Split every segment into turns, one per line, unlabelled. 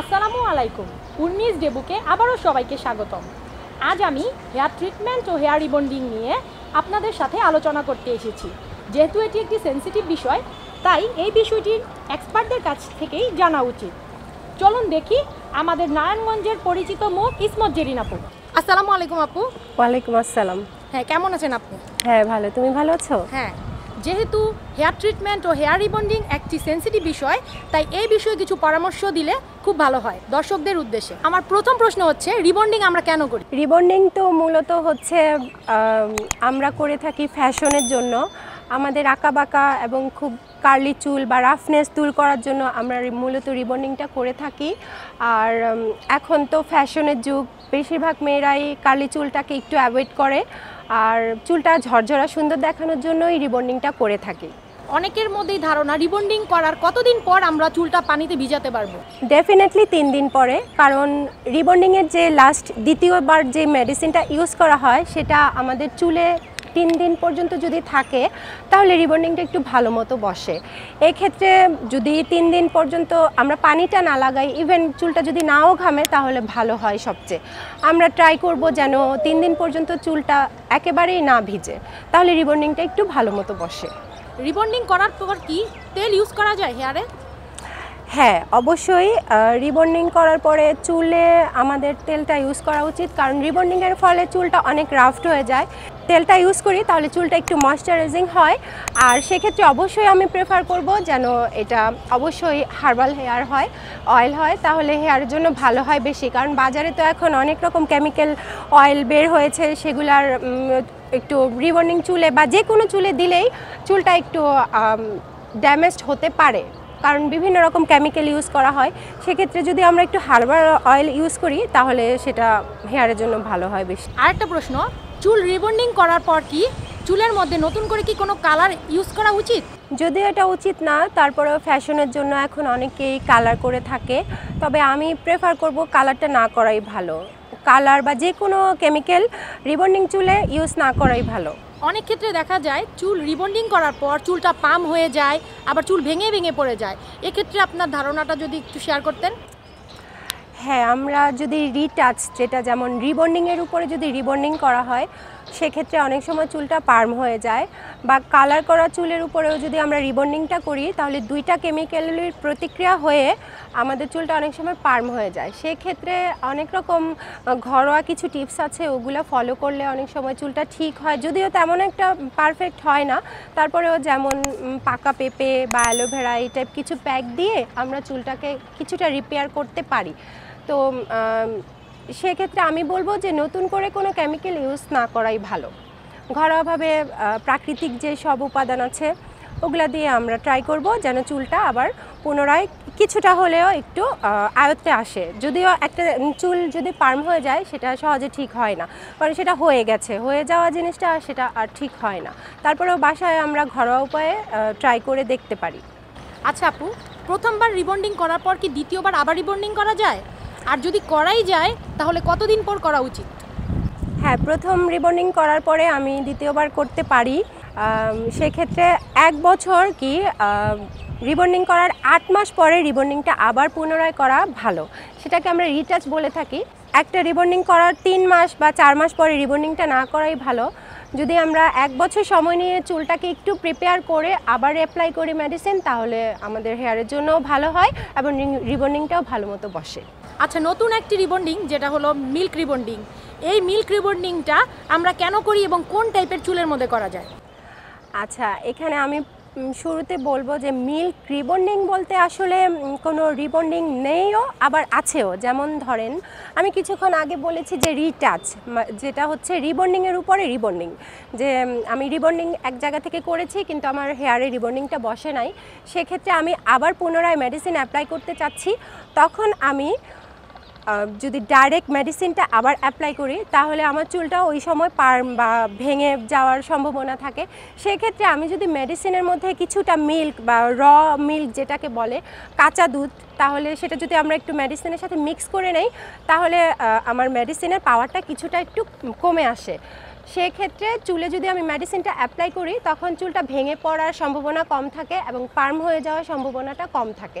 আসসালামু আলাইকুম উর্মিস ডেবুকে আবারও সবাইকে স্বাগতম আজ আমি হেয়ার ট্রিটমেন্ট ও হেয়ার রিবন্ডিং নিয়ে আপনাদের সাথে আলোচনা করতে এসেছি যেহেতু এটি একটি সেন্সিটিভ বিষয় তাই এই বিষয়টির এক্সপার্টদের কাছ থেকেই জানা উচিত চলুন দেখি আমাদের নারায়ণগঞ্জের পরিচিত মুখ ইসমত জেরিন আপু আসসালামু আলাইকুম আপু
ওয়ালাইকুম আসসালাম
হ্যাঁ কেমন আছেন আপনি হ্যাঁ ভালো তুমি ভালো আছো হ্যাঁ যেহেতু হেয়ার ট্রিটমেন্ট ও হেয়ার রিবন্ডিং একটি সেন্সিটিভ বিষয় তাই এই বিষয়ে কিছু পরামর্শ দিলে খুব ভালো হয় দর্শকদের উদ্দেশ্যে আমার প্রথম প্রশ্ন হচ্ছে রিবন্ডিং আমরা কেন করি রিবন্ডিং তো মূলত হচ্ছে
আমরা করে থাকি ফ্যাশনের জন্য আমাদের আঁকাবাঁকা এবং খুব কার্লি চুল বা রাফনেস দূর করার জন্য আমরা মূলত রিবন্ডিংটা করে থাকি আর এখন তো ফ্যাশনের যুগ বেশিরভাগ মেয়েরাই কার্লি চুলটাকে একটু অ্যাভয়েড করে আর চুলটা ঝরঝরা সুন্দর দেখানোর জন্যই রিবন্ডিংটা করে থাকে
অনেকের মধ্যেই ধারণা রিবন্ডিং করার কতদিন পর আমরা চুলটা পানিতে ভিজাতে পারবো
ডেফিনেটলি তিন দিন পরে কারণ রিবন্ডিংয়ের যে লাস্ট দ্বিতীয়বার যে মেডিসিনটা ইউজ করা হয় সেটা আমাদের চুলে তিন দিন পর্যন্ত যদি থাকে তাহলে রিবন্ডিংটা একটু ভালো মতো বসে এক্ষেত্রে যদি তিন দিন পর্যন্ত আমরা পানিটা না লাগাই ইভেন চুলটা যদি নাও ঘামে তাহলে ভালো হয় সবচেয়ে আমরা ট্রাই করব যেন তিন দিন পর্যন্ত চুলটা একেবারেই না ভিজে তাহলে রিবন্ডিংটা একটু ভালো মতো বসে
রিবন্ডিং করার পর কি তেল ইউজ করা যায় হেয়ারে
হ্যাঁ অবশ্যই রিবন্ডিং করার পরে চুলে আমাদের তেলটা ইউজ করা উচিত কারণ রিবন্ডিংয়ের ফলে চুলটা অনেক রাফট হয়ে যায় তেলটা ইউজ করি তাহলে চুলটা একটু ময়শ্চারাইজিং হয় আর সেক্ষেত্রে অবশ্যই আমি প্রেফার করব যেন এটা অবশ্যই হার্বাল হেয়ার হয় অয়েল হয় তাহলে হেয়ারের জন্য ভালো হয় বেশি কারণ বাজারে তো এখন অনেক রকম কেমিক্যাল অয়েল বের হয়েছে সেগুলার একটু রিবন্ডিং চুলে বা যে কোনো চুলে দিলেই চুলটা একটু ড্যামেজড হতে পারে কারণ বিভিন্ন রকম কেমিক্যাল ইউজ করা হয় সেক্ষেত্রে যদি আমরা একটু হারবার অয়েল ইউজ করি তাহলে সেটা হেয়ারের জন্য ভালো হয় বেশি আরেকটা প্রশ্ন চুল রিবন্ডিং করার পর কি চুলের মধ্যে নতুন করে কি কোনো কালার ইউজ করা উচিত যদি এটা উচিত না তারপরেও ফ্যাশনের জন্য এখন অনেকেই কালার করে থাকে তবে আমি প্রেফার করব কালারটা না করাই ভালো কালার বা যে কোনো কেমিক্যাল রিবন্ডিং চুলে ইউজ না করাই ভালো
অনেক ক্ষেত্রে দেখা যায় চুল রিবন্ডিং করার পর চুলটা পাম হয়ে যায় আবার চুল ভেঙে ভেঙে পড়ে যায় এক্ষেত্রে আপনার ধারণাটা যদি একটু শেয়ার করতেন
হ্যাঁ আমরা যদি রিটাচ যেটা যেমন রিবন্ডিংয়ের উপরে যদি রিবন্ডিং করা হয় সেক্ষেত্রে অনেক সময় চুলটা পার্ম হয়ে যায় বা কালার করা চুলের উপরেও যদি আমরা রিবন্ডিংটা করি তাহলে দুইটা কেমিক্যালের প্রতিক্রিয়া হয়ে আমাদের চুলটা অনেক সময় পার্ম হয়ে যায় সেক্ষেত্রে অনেক রকম ঘরোয়া কিছু টিপস আছে ওগুলো ফলো করলে অনেক সময় চুলটা ঠিক হয় যদিও তেমন একটা পারফেক্ট হয় না তারপরেও যেমন পাকা পেঁপে বা অ্যালোভেরা এই টাইপ কিছু প্যাক দিয়ে আমরা চুলটাকে কিছুটা রিপেয়ার করতে পারি তো সেক্ষেত্রে আমি বলবো যে নতুন করে কোনো কেমিক্যাল ইউজ না করাই ভালো ঘরোয়াভাবে প্রাকৃতিক যে সব উপাদান আছে ওগুলা দিয়ে আমরা ট্রাই করব যেন চুলটা আবার পুনরায় কিছুটা হলেও একটু আয়ত্তে আসে যদিও একটা চুল যদি পার্ম হয়ে যায় সেটা সহজে ঠিক হয় না কারণ সেটা হয়ে গেছে হয়ে যাওয়া জিনিসটা সেটা আর ঠিক হয় না তারপরেও বাসায় আমরা ঘরোয়া উপায়ে ট্রাই করে দেখতে পারি
আচ্ছা আপু প্রথমবার রিবন্ডিং করার পর কি দ্বিতীয়বার আবার রিবন্ডিং করা যায় আর যদি করাই যায় তাহলে কতদিন পর করা উচিত হ্যাঁ প্রথম রিবন্ডিং
করার পরে আমি দ্বিতীয়বার করতে পারি সেক্ষেত্রে এক বছর কি রিবন্ডিং করার আট মাস পরে রিবন্ডিংটা আবার পুনরায় করা ভালো সেটাকে আমরা রিটাচ বলে থাকি একটা রিবন্ডিং করার তিন মাস বা চার মাস পরে রিবন্ডিংটা না করাই ভালো যদি আমরা এক বছর সময় নিয়ে চুলটাকে একটু প্রিপেয়ার করে আবার অ্যাপ্লাই করি মেডিসিন তাহলে আমাদের হেয়ারের জন্যও ভালো হয় এবং রিবন্ডিংটাও ভালো মতো বসে
আচ্ছা নতুন একটি রিবন্ডিং যেটা হলো মিল্ক রিবন্ডিং এই মিল্ক রিবন্ডিংটা আমরা কেন করি এবং কোন টাইপের চুলের মধ্যে করা যায় আচ্ছা এখানে আমি শুরুতে
বলবো যে মিল্ক রিবন্ডিং বলতে আসলে কোনো রিবন্ডিং নেইও আবার আছেও যেমন ধরেন আমি কিছুক্ষণ আগে বলেছি যে রিটাচ যেটা হচ্ছে রিবন্ডিংয়ের উপরে রিবন্ডিং যে আমি রিবন্ডিং এক জায়গা থেকে করেছি কিন্তু আমার হেয়ারে রিবন্ডিংটা বসে নাই সেক্ষেত্রে আমি আবার পুনরায় মেডিসিন অ্যাপ্লাই করতে চাচ্ছি তখন আমি যদি ডাইরেক্ট মেডিসিনটা আবার অ্যাপ্লাই করি তাহলে আমার চুলটা ওই সময় পার বা ভেঙে যাওয়ার সম্ভাবনা থাকে সেক্ষেত্রে আমি যদি মেডিসিনের মধ্যে কিছুটা মিল্ক বা র মিল্ক যেটাকে বলে কাঁচা দুধ তাহলে সেটা যদি আমরা একটু মেডিসিনের সাথে মিক্স করে নেই তাহলে আমার মেডিসিনের পাওয়ারটা কিছুটা একটু কমে আসে সেক্ষেত্রে চুলে যদি আমি মেডিসিনটা অ্যাপ্লাই করি তখন চুলটা ভেঙে পড়ার সম্ভাবনা কম থাকে এবং পার্ম হয়ে যাওয়ার সম্ভাবনাটা কম থাকে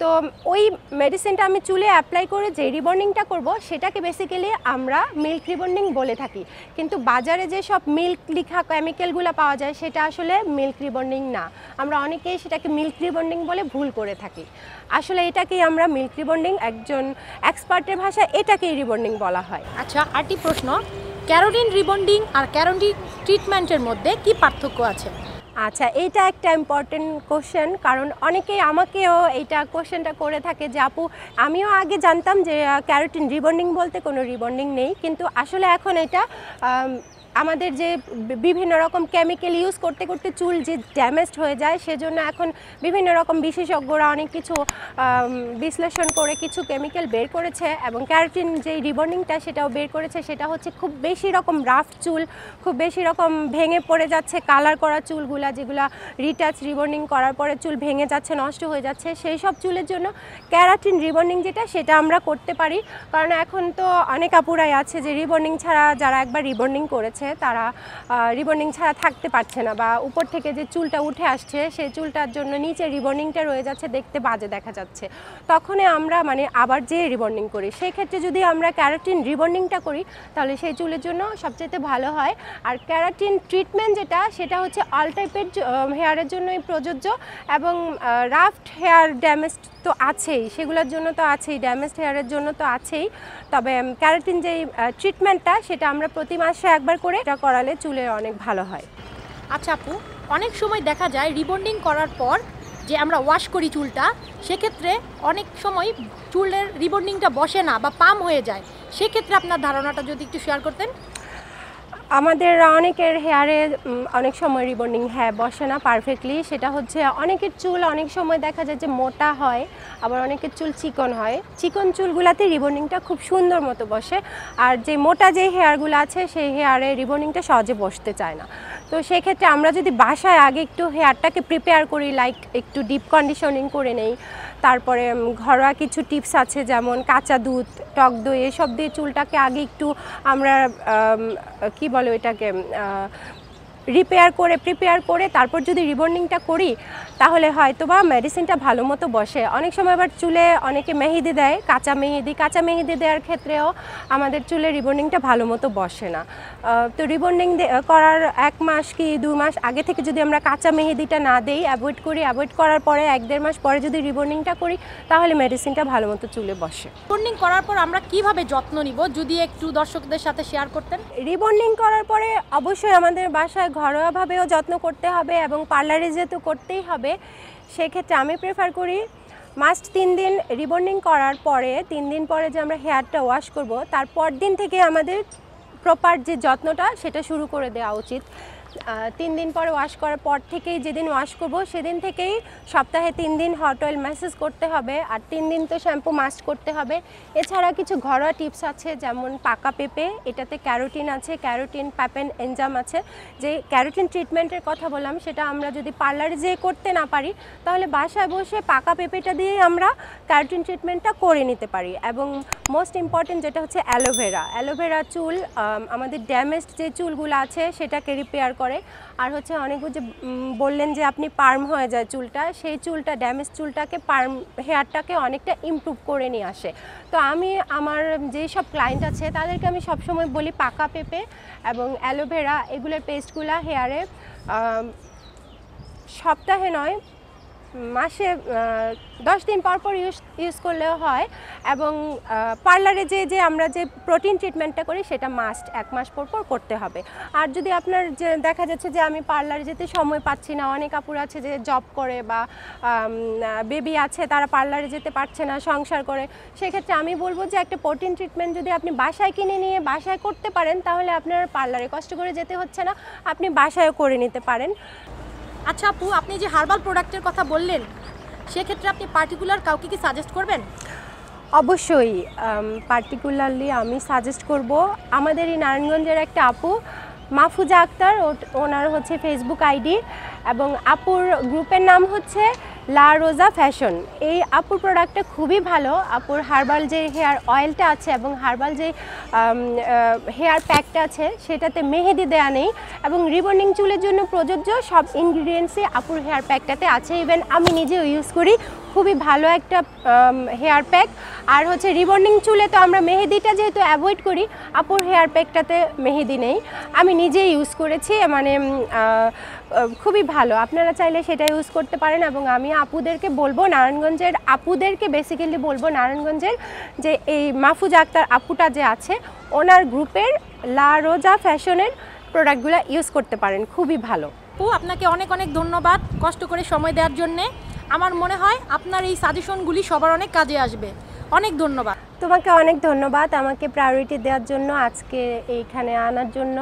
তো ওই মেডিসিনটা আমি চুলে অ্যাপ্লাই করে যে রিবন্ডিংটা করব সেটাকে বেসিক্যালি আমরা মিল্ক রিবন্ডিং বলে থাকি কিন্তু বাজারে যে সব মিল্ক লিখা কেমিক্যালগুলো পাওয়া যায় সেটা আসলে মিল্ক রিবন্ডিং না আমরা অনেকেই সেটাকে মিল্ক রিবন্ডিং বলে ভুল করে থাকি আসলে এটাকেই আমরা মিল্ক রিবন্ডিং একজন এক্সপার্টের ভাষায় এটাকেই রিবন্ডিং বলা হয় আচ্ছা আরটি প্রশ্ন ক্যারোটিন রিবন্ডিং আর ক্যারোটিন ট্রিটমেন্টের মধ্যে কি পার্থক্য আছে আচ্ছা এটা একটা ইম্পর্টেন্ট কোশ্চেন কারণ অনেকেই আমাকেও এইটা কোশ্চেনটা করে থাকে যে আপু আমিও আগে জানতাম যে ক্যারোটিন রিবন্ডিং বলতে কোনো রিবন্ডিং নেই কিন্তু আসলে এখন এটা আমাদের যে বিভিন্ন রকম কেমিক্যাল ইউজ করতে করতে চুল যে ড্যামেজড হয়ে যায় সেজন্য এখন বিভিন্ন রকম বিশেষজ্ঞরা অনেক কিছু বিশ্লেষণ করে কিছু কেমিক্যাল বের করেছে এবং ক্যারাটিন যে রিবনিংটা সেটাও বের করেছে সেটা হচ্ছে খুব বেশি রকম রাফ চুল খুব বেশি রকম ভেঙে পড়ে যাচ্ছে কালার করা চুলগুলা যেগুলা রিটাচ রিবনিং করার পরে চুল ভেঙে যাচ্ছে নষ্ট হয়ে যাচ্ছে সেই সব চুলের জন্য ক্যারাটিন রিবনিং যেটা সেটা আমরা করতে পারি কারণ এখন তো অনেক আপুরাই আছে যে রিবনিং ছাড়া যারা একবার রিবনিং করেছে আছে তারা রিবনিং ছাড়া থাকতে পারছে না বা উপর থেকে যে চুলটা উঠে আসছে সেই চুলটার জন্য নিচে রিবনিংটা রয়ে যাচ্ছে দেখতে বাজে দেখা যাচ্ছে তখনই আমরা মানে আবার যে রিবনিং করি সেই ক্ষেত্রে যদি আমরা ক্যারাটিন রিবনিংটা করি তাহলে সেই চুলের জন্য সবচেয়ে ভালো হয় আর ক্যারাটিন ট্রিটমেন্ট যেটা সেটা হচ্ছে অল টাইপের হেয়ারের জন্যই প্রযোজ্য এবং রাফট হেয়ার ড্যামেজ তো আছেই সেগুলোর জন্য তো আছেই ড্যামেজ হেয়ারের জন্য তো আছেই তবে ক্যারাটিন যেই ট্রিটমেন্টটা সেটা আমরা প্রতি মাসে একবার করে করে এটা করালে চুলের অনেক ভালো হয়
আচ্ছা আপু অনেক সময় দেখা যায় রিবন্ডিং করার পর যে আমরা ওয়াশ করি চুলটা সেক্ষেত্রে অনেক সময় চুলের রিবন্ডিংটা বসে না বা পাম হয়ে যায় সেক্ষেত্রে আপনার ধারণাটা যদি একটু শেয়ার করতেন আমাদের
অনেকের হেয়ারে অনেক সময় রিবন্ডিং হ্যাঁ বসে না পারফেক্টলি সেটা হচ্ছে অনেকের চুল অনেক সময় দেখা যায় যে মোটা হয় আবার অনেকের চুল চিকন হয় চিকন চুলগুলাতে রিবন্ডিংটা খুব সুন্দর মতো বসে আর যে মোটা যে হেয়ারগুলো আছে সেই হেয়ারে রিবন্ডিংটা সহজে বসতে চায় না তো সেক্ষেত্রে আমরা যদি বাসায় আগে একটু হেয়ারটাকে প্রিপেয়ার করি লাইক একটু ডিপ কন্ডিশনিং করে নেই তারপরে ঘরোয়া কিছু টিপস আছে যেমন কাঁচা দুধ টক দই এসব দিয়ে চুলটাকে আগে একটু আমরা কি বলে ওইটাকে রিপেয়ার করে প্রিপেয়ার করে তারপর যদি রিবন্ডিংটা করি তাহলে হয়তো বা মেডিসিনটা ভালো মতো বসে অনেক সময় আবার চুলে অনেকে মেহেদি দেয় কাঁচা মেহেদি কাঁচা মেহেদি দেওয়ার ক্ষেত্রেও আমাদের চুলে রিবন্ডিংটা ভালো মতো বসে না তো রিবন্ডিং করার এক মাস কি দু মাস আগে থেকে যদি আমরা কাঁচা মেহেদিটা না দেই অ্যাভয়েড করি অ্যাভয়েড করার পরে এক দেড় মাস পরে যদি রিবন্ডিংটা করি তাহলে মেডিসিনটা ভালো মতো চুলে বসে
রিবন্ডিং করার পর আমরা কিভাবে যত্ন নিব যদি একটু দর্শকদের সাথে শেয়ার করতেন রিবন্ডিং করার পরে
অবশ্যই আমাদের বাসায় ঘরোয়াভাবেও যত্ন করতে হবে এবং পার্লারে যেহেতু করতেই হবে সেক্ষেত্রে আমি প্রেফার করি মাস্ট তিন দিন রিবন্ডিং করার পরে তিন দিন পরে যে আমরা হেয়ারটা ওয়াশ করব তারপর দিন থেকে আমাদের প্রপার যে যত্নটা সেটা শুরু করে দেওয়া উচিত তিন দিন পর ওয়াশ করার পর থেকেই যেদিন ওয়াশ করবো সেদিন থেকেই সপ্তাহে তিন দিন হট অয়েল ম্যাসেজ করতে হবে আর তিন দিন তো শ্যাম্পু মাস্ক করতে হবে এছাড়া কিছু ঘরোয়া টিপস আছে যেমন পাকা পেঁপে এটাতে ক্যারোটিন আছে ক্যারোটিন প্যাপেন এনজাম আছে যে ক্যারোটিন ট্রিটমেন্টের কথা বললাম সেটা আমরা যদি পার্লারে যেয়ে করতে না পারি তাহলে বাসায় বসে পাকা পেঁপেটা দিয়েই আমরা ক্যারোটিন ট্রিটমেন্টটা করে নিতে পারি এবং মোস্ট ইম্পর্টেন্ট যেটা হচ্ছে অ্যালোভেরা অ্যালোভেরা চুল আমাদের ড্যামেজড যে চুলগুলো আছে সেটাকে রিপেয়ার করে আর হচ্ছে অনেক যে বললেন যে আপনি পার্ম হয়ে যায় চুলটা সেই চুলটা ড্যামেজ চুলটাকে পার্ম হেয়ারটাকে অনেকটা ইম্প্রুভ করে নিয়ে আসে তো আমি আমার যেই সব ক্লায়েন্ট আছে তাদেরকে আমি সবসময় বলি পাকা পেঁপে এবং অ্যালোভেরা এগুলোর পেস্টগুলো হেয়ারে সপ্তাহে নয় মাসে দশ দিন পর পর ইউজ ইউজ করলেও হয় এবং পার্লারে যে যে আমরা যে প্রোটিন ট্রিটমেন্টটা করি সেটা মাস্ট এক মাস পর পর করতে হবে আর যদি আপনার যে দেখা যাচ্ছে যে আমি পার্লারে যেতে সময় পাচ্ছি না অনেক আপুর আছে যে জব করে বা বেবি আছে তারা পার্লারে যেতে পারছে না সংসার করে সেক্ষেত্রে আমি বলবো যে একটা প্রোটিন ট্রিটমেন্ট যদি আপনি বাসায় কিনে নিয়ে বাসায় করতে পারেন তাহলে আপনার পার্লারে কষ্ট করে যেতে হচ্ছে না আপনি বাসায়ও করে নিতে পারেন আচ্ছা আপু আপনি যে হার্বাল প্রোডাক্টের কথা
বললেন সেক্ষেত্রে আপনি পার্টিকুলার কাউকে কি সাজেস্ট করবেন
অবশ্যই পার্টিকুলারলি আমি সাজেস্ট করব আমাদের এই নারায়ণগঞ্জের একটা আপু মাহফুজা আক্তার ওনার হচ্ছে ফেসবুক আইডি এবং আপুর গ্রুপের নাম হচ্ছে লা রোজা ফ্যাশন এই আপুর প্রোডাক্টটা খুবই ভালো আপুর হার্বাল যে হেয়ার অয়েলটা আছে এবং হার্বাল যে হেয়ার প্যাকটা আছে সেটাতে মেহেদি দেয়া নেই এবং রিবনিং চুলের জন্য প্রযোজ্য সব ইনগ্রিডিয়েন্টসই আপুর হেয়ার প্যাকটাতে আছে ইভেন আমি নিজেও ইউজ করি খুবই ভালো একটা হেয়ার প্যাক আর হচ্ছে রিবন্ডিং চুলে তো আমরা মেহেদিটা যেহেতু অ্যাভয়েড করি আপুর হেয়ার প্যাকটাতে মেহেদি নেই আমি নিজে ইউজ করেছি মানে খুবই ভালো আপনারা চাইলে সেটা ইউজ করতে পারেন এবং আমি আপুদেরকে বলবো নারায়ণগঞ্জের আপুদেরকে বেসিক্যালি বলবো নারায়ণগঞ্জের যে এই মাহফুজ আক্তার আপুটা যে আছে ওনার গ্রুপের লা রোজা ফ্যাশনের প্রোডাক্টগুলো ইউজ করতে পারেন খুবই ভালো
ও আপনাকে অনেক অনেক ধন্যবাদ কষ্ট করে সময় দেওয়ার জন্যে আমার মনে হয় আপনার এই সাজেশনগুলি সবার অনেক কাজে আসবে অনেক ধন্যবাদ তোমাকে
অনেক ধন্যবাদ আমাকে প্রায়োরিটি দেওয়ার জন্য আজকে এইখানে আনার জন্য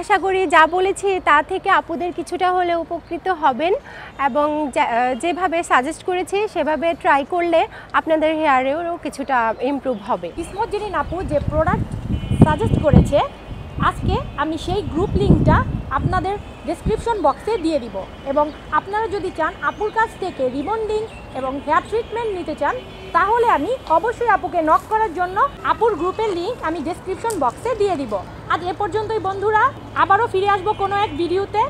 আশা করি যা বলেছি তা থেকে আপুদের কিছুটা হলে উপকৃত হবেন এবং যেভাবে সাজেস্ট করেছি সেভাবে ট্রাই করলে আপনাদের হেয়ারেও কিছুটা ইমপ্রুভ হবে
কিসমত জিনিন আপু যে প্রোডাক্ট সাজেস্ট করেছে আজকে আমি সেই গ্রুপ লিঙ্কটা আপনাদের ডেসক্রিপশন বক্সে দিয়ে দিব এবং আপনারা যদি চান আপুর কাছ থেকে রিবন্ডিং এবং হেয়ার ট্রিটমেন্ট নিতে চান তাহলে আমি অবশ্যই আপুকে নক করার জন্য আপুর গ্রুপের লিঙ্ক আমি ডেসক্রিপশন বক্সে দিয়ে দিব আজ এ পর্যন্তই বন্ধুরা আবারও ফিরে আসবো কোনো এক ভিডিওতে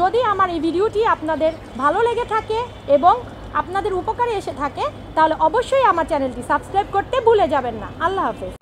যদি আমার এই ভিডিওটি আপনাদের ভালো লেগে থাকে এবং আপনাদের উপকারে এসে থাকে তাহলে অবশ্যই আমার চ্যানেলটি সাবস্ক্রাইব করতে ভুলে যাবেন না আল্লাহ হাফেজ